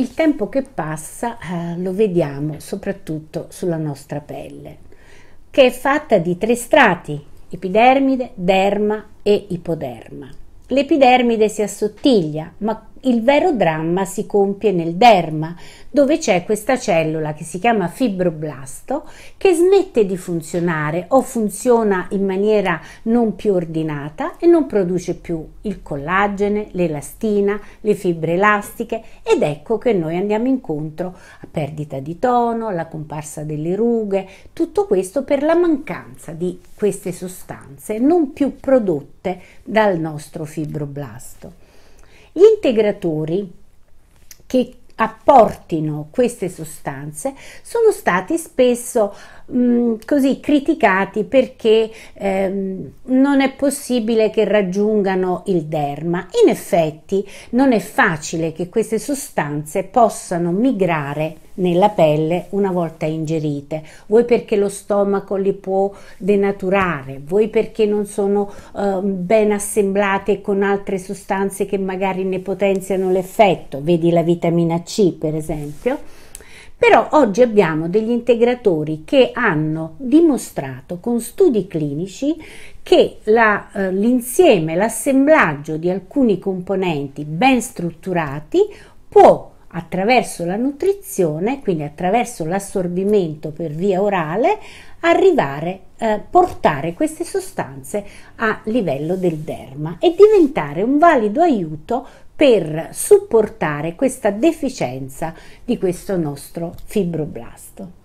il tempo che passa eh, lo vediamo soprattutto sulla nostra pelle, che è fatta di tre strati, epidermide, derma e ipoderma. L'epidermide si assottiglia, ma il vero dramma si compie nel derma, dove c'è questa cellula che si chiama fibroblasto che smette di funzionare o funziona in maniera non più ordinata e non produce più il collagene, l'elastina, le fibre elastiche ed ecco che noi andiamo incontro a perdita di tono, alla comparsa delle rughe, tutto questo per la mancanza di queste sostanze non più prodotte dal nostro fibroblasto. Gli integratori che apportino queste sostanze sono stati spesso mh, mm, così criticati perché ehm, non è possibile che raggiungano il derma. In effetti non è facile che queste sostanze possano migrare nella pelle una volta ingerite, vuoi perché lo stomaco li può denaturare, vuoi perché non sono eh, ben assemblate con altre sostanze che magari ne potenziano l'effetto, vedi la vitamina C per esempio. Però oggi abbiamo degli integratori che hanno dimostrato con studi clinici che l'insieme, la, eh, l'assemblaggio di alcuni componenti ben strutturati può attraverso la nutrizione, quindi attraverso l'assorbimento per via orale, arrivare, eh, portare queste sostanze a livello del derma e diventare un valido aiuto per supportare questa deficienza di questo nostro fibroblasto.